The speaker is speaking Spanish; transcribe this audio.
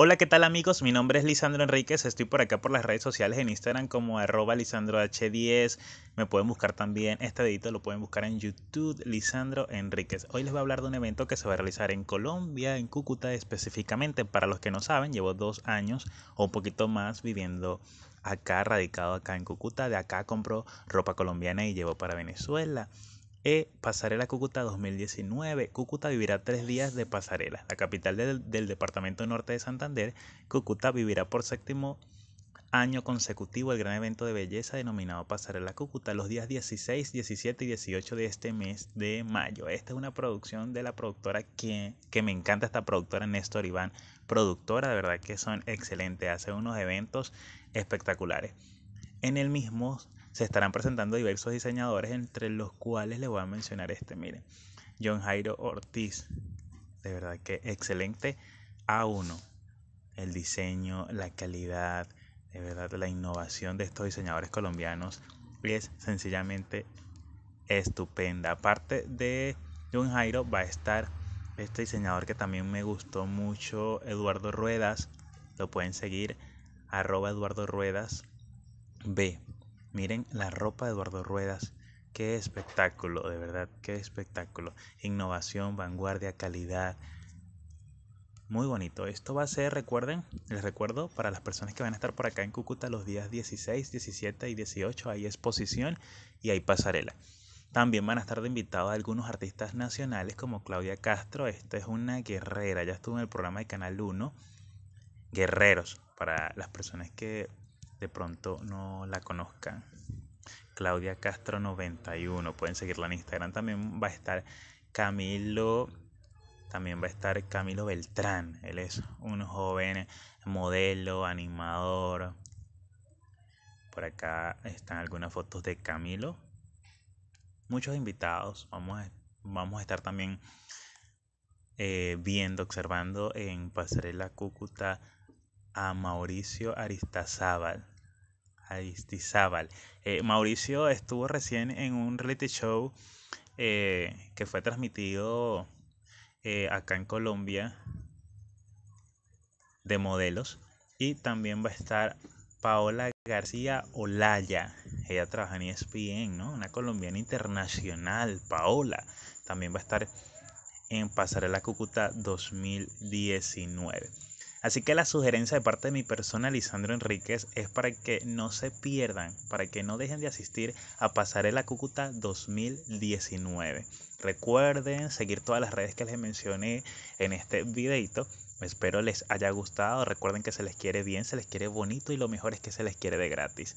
Hola, ¿qué tal amigos? Mi nombre es Lisandro Enríquez, estoy por acá por las redes sociales en Instagram como arroba lisandroh10. Me pueden buscar también, este dedito lo pueden buscar en YouTube, Lisandro Enríquez. Hoy les voy a hablar de un evento que se va a realizar en Colombia, en Cúcuta específicamente. Para los que no saben, llevo dos años o un poquito más viviendo acá, radicado acá en Cúcuta. De acá compro ropa colombiana y llevo para Venezuela. E. Pasarela Cúcuta 2019. Cúcuta vivirá tres días de pasarela. La capital del, departamento norte de Santander, Cúcuta vivirá por séptimo año consecutivo el gran evento de belleza denominado Pasarela Cúcuta los días 16, 17 y 18 de este mes de mayo. Esta es una producción de la productora que, que me encanta esta productora, Néstor Iván, productora, de verdad que son excelentes, hace unos eventos espectaculares. En el mismo se estarán presentando diversos diseñadores, entre los cuales les voy a mencionar este. Miren, John Jairo Ortiz, de verdad que excelente A1. El diseño, la calidad, de verdad la innovación de estos diseñadores colombianos es sencillamente estupenda. Aparte de John Jairo va a estar este diseñador que también me gustó mucho, Eduardo Ruedas. Lo pueden seguir, arroba Eduardo Ruedas B. Miren la ropa de Eduardo Ruedas. Qué espectáculo, de verdad, qué espectáculo. Innovación, vanguardia, calidad. Muy bonito. Esto va a ser, recuerden, les recuerdo, para las personas que van a estar por acá en Cúcuta los días 16, 17 y 18, hay exposición y hay pasarela. También van a estar de invitados algunos artistas nacionales como Claudia Castro. Esta es una guerrera, ya estuvo en el programa de Canal 1. Guerreros, para las personas que de pronto no la conozcan. Claudia Castro 91, pueden seguirla en Instagram. También va a estar Camilo, también va a estar Camilo Beltrán. Él es un joven modelo, animador. Por acá están algunas fotos de Camilo. Muchos invitados. Vamos a, vamos a estar también eh, viendo, observando en Pasarela Cúcuta Mauricio Aristizábal. Eh, Mauricio estuvo recién en un reality show eh, que fue transmitido eh, acá en Colombia de modelos. Y también va a estar Paola García Olaya. Ella trabaja en ESPN, ¿no? Una colombiana internacional, Paola. También va a estar en Pasarela Cúcuta 2019. Así que la sugerencia de parte de mi persona, Lisandro Enríquez, es para que no se pierdan, para que no dejen de asistir a Pasarela Cúcuta 2019. Recuerden seguir todas las redes que les mencioné en este videito. Espero les haya gustado. Recuerden que se les quiere bien, se les quiere bonito y lo mejor es que se les quiere de gratis.